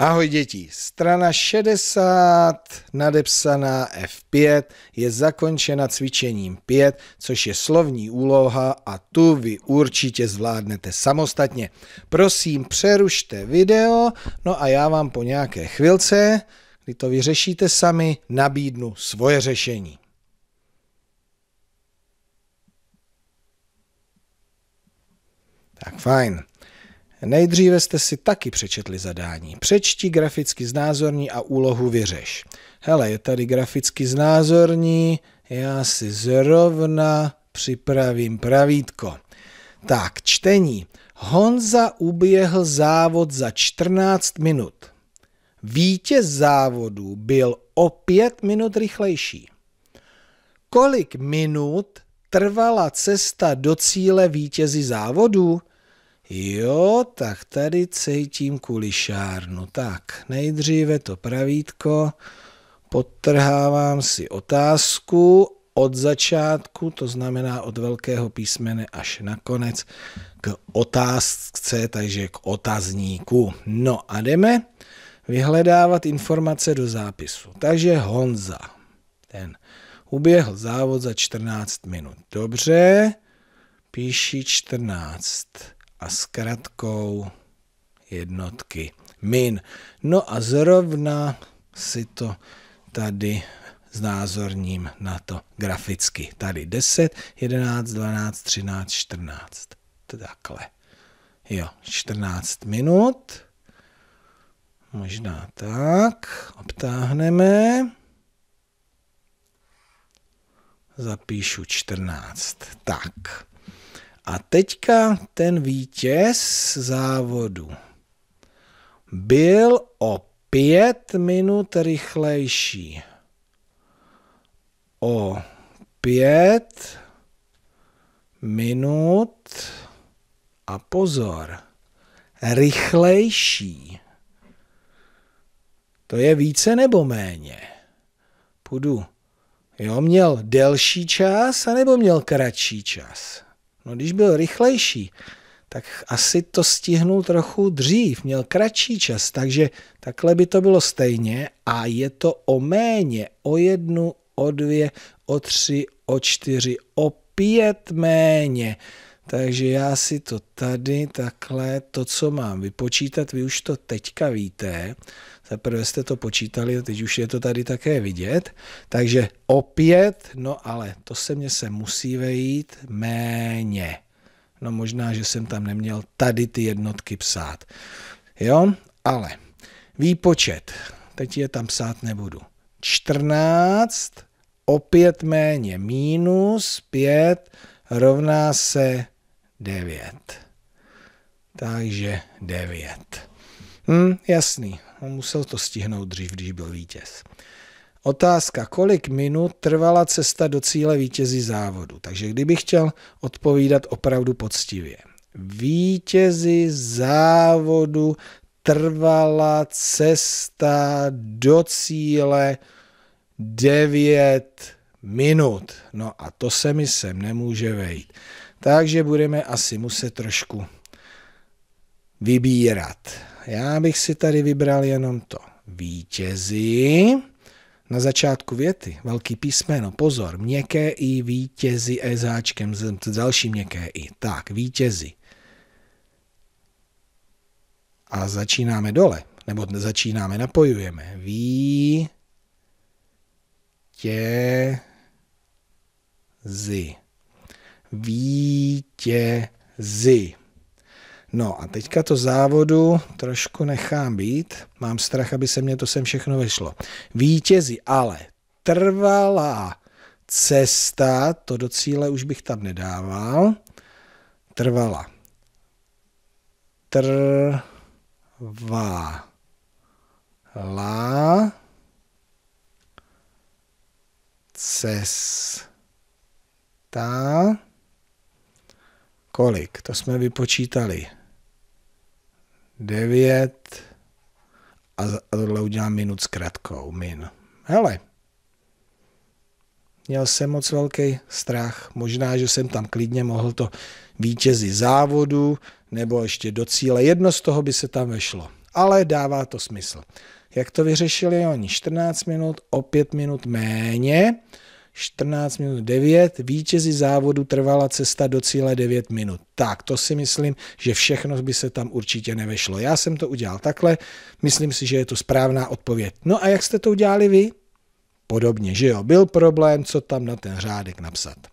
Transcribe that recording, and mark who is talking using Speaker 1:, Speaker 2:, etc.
Speaker 1: Ahoj děti, strana 60 nadepsaná F5 je zakončena cvičením 5, což je slovní úloha a tu vy určitě zvládnete samostatně. Prosím přerušte video, no a já vám po nějaké chvilce, kdy to vyřešíte sami, nabídnu svoje řešení. Tak fajn. Nejdříve jste si taky přečetli zadání. Přečti graficky znázorní a úlohu vyřeš. Hele, je tady graficky znázorní, já si zrovna připravím pravítko. Tak, čtení. Honza uběhl závod za 14 minut. Vítěz závodu byl o 5 minut rychlejší. Kolik minut trvala cesta do cíle vítězi závodu? Jo, tak tady cítím kulišárnu. Tak, nejdříve to pravítko, podtrhávám si otázku od začátku, to znamená od velkého písmene až na konec, k otázce, takže k otazníku. No a jdeme vyhledávat informace do zápisu. Takže Honza, ten uběhl závod za 14 minut. Dobře, píši 14 a zkratkou jednotky min. No a zrovna si to tady znázorním na to graficky. Tady 10, 11, 12, 13, 14. Takhle. Jo, 14 minut. Možná tak. Obtáhneme. Zapíšu 14. Tak. A teďka ten vítěz závodu byl o pět minut rychlejší. O pět minut a pozor, rychlejší. To je více nebo méně? Půjdu. Jo, měl delší čas, anebo měl kratší čas? No když byl rychlejší, tak asi to stihnul trochu dřív, měl kratší čas, takže takhle by to bylo stejně a je to o méně, o jednu, o dvě, o tři, o čtyři, o pět méně. Takže já si to tady takhle, to, co mám vypočítat, vy už to teďka víte. Zaprvé jste to počítali, teď už je to tady také vidět. Takže opět, no ale to se mně se musí vejít méně. No možná, že jsem tam neměl tady ty jednotky psát. Jo, ale výpočet, teď je tam psát nebudu. 14, opět méně, minus 5 rovná se devět. Takže devět. Hm, jasný, on musel to stihnout dřív, když byl vítěz. Otázka, kolik minut trvala cesta do cíle vítězí závodu. Takže kdybych chtěl odpovídat opravdu poctivě. Vítězi závodu trvala cesta do cíle 9 minut. No a to se mi sem nemůže vejít takže budeme asi muset trošku vybírat. Já bych si tady vybral jenom to vítězi. Na začátku věty, velký písmeno, pozor, měkké i vítězi ezáčkem, další měkké i. Tak, vítězi. A začínáme dole, nebo začínáme, napojujeme. Ví, tě, zi vítězi. No a teďka to závodu trošku nechám být. Mám strach, aby se mě to sem všechno vyšlo. Vítězi, ale trvalá cesta, to do cíle už bych tam nedával, trvala. la cesta kolik? To jsme vypočítali. 9 a, tohle udělám minut s kratkou. Min. Hele, měl jsem moc velký strach. Možná, že jsem tam klidně mohl to vítězi závodu nebo ještě do cíle. Jedno z toho by se tam vešlo. Ale dává to smysl. Jak to vyřešili oni? 14 minut o 5 minut méně 14 minut 9, vítězi závodu trvala cesta do cíle 9 minut. Tak, to si myslím, že všechno by se tam určitě nevešlo. Já jsem to udělal takhle, myslím si, že je to správná odpověď. No a jak jste to udělali vy? Podobně, že jo, byl problém, co tam na ten řádek napsat.